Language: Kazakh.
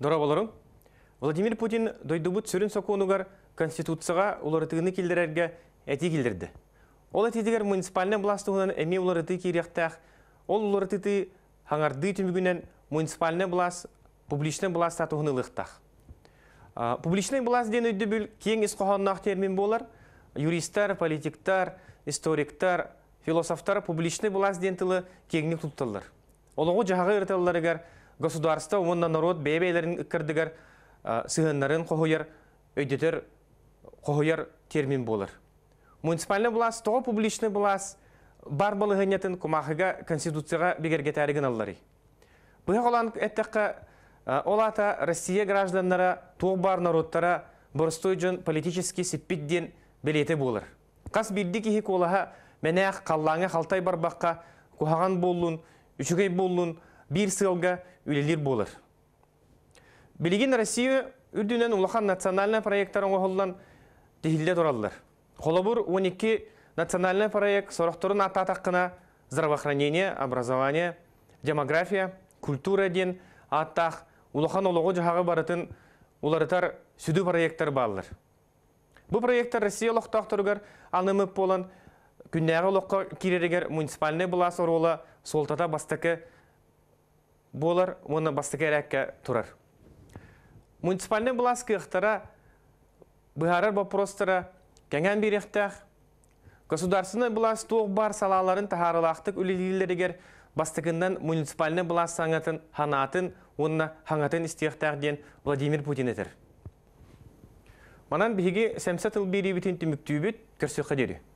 Дора Владимир Путин дойдубут сүрін сокуынугар Конституцияға уларытыгыны келдерерге әте келдерді. Ол әтидігер муниципальны бұластығынан әме уларыты керектәқ, ол уларытыты хаңарды түмігінен муниципальны бұлас, публичны бұлас татуғыны лықтақ. Публичный бұлас ден өйді бүл кең ісқоғаннақ термин болар, юристтар, политиктар, историктар, философтар публичный бұлас ден тілі кеңні тұттылыр. Олығы жағағы ерталыларығар государство онна народ бебейлерин кырдыгар сыгыннарын кохуяр өйдетер кохуяр термин болыр муниципальный бұлас, то публичный бұлас, бар балыгынятын конституцияға конституцияга тәрігін аллары быга колан эттекке олата россия гражданнара туг бар народтара бұрыстой жон политический сиппитден білеті болыр кас билди олаға колаха қаллаңы қалтай халтай барбаққа, кухаған болуын, үшігей болуын, бір сылга үлелер болыр. Билеген Россия үрдүнен улахан национальный проекттарын оғылдан дехилде тұралылар. Холобур 12 национальный проект сұрақтырын ата атаққына здравоохранение, образование, демография, культура ден аттақ олығы жағы барытын уларытар сүді проекттар балыр. Бұл проекттар Россия лоқтақ тұрғыр анымып болын күннәғы ұлыққа керерігер муниципальный бұласы солтата бастықы болар оны басты турар. Муниципальный власть ыхтара быхарар вопростара кәңән берехтәх государственный бұлас туох бар салаларын тағарылақтық үлелилерігер бастыкындан муниципальный бұлас саңатын ханатын онына ханатын истехтәх Владимир Путин етір. Манан биһиги сәмсә тыл бери битин түмүктүүбүт қадері.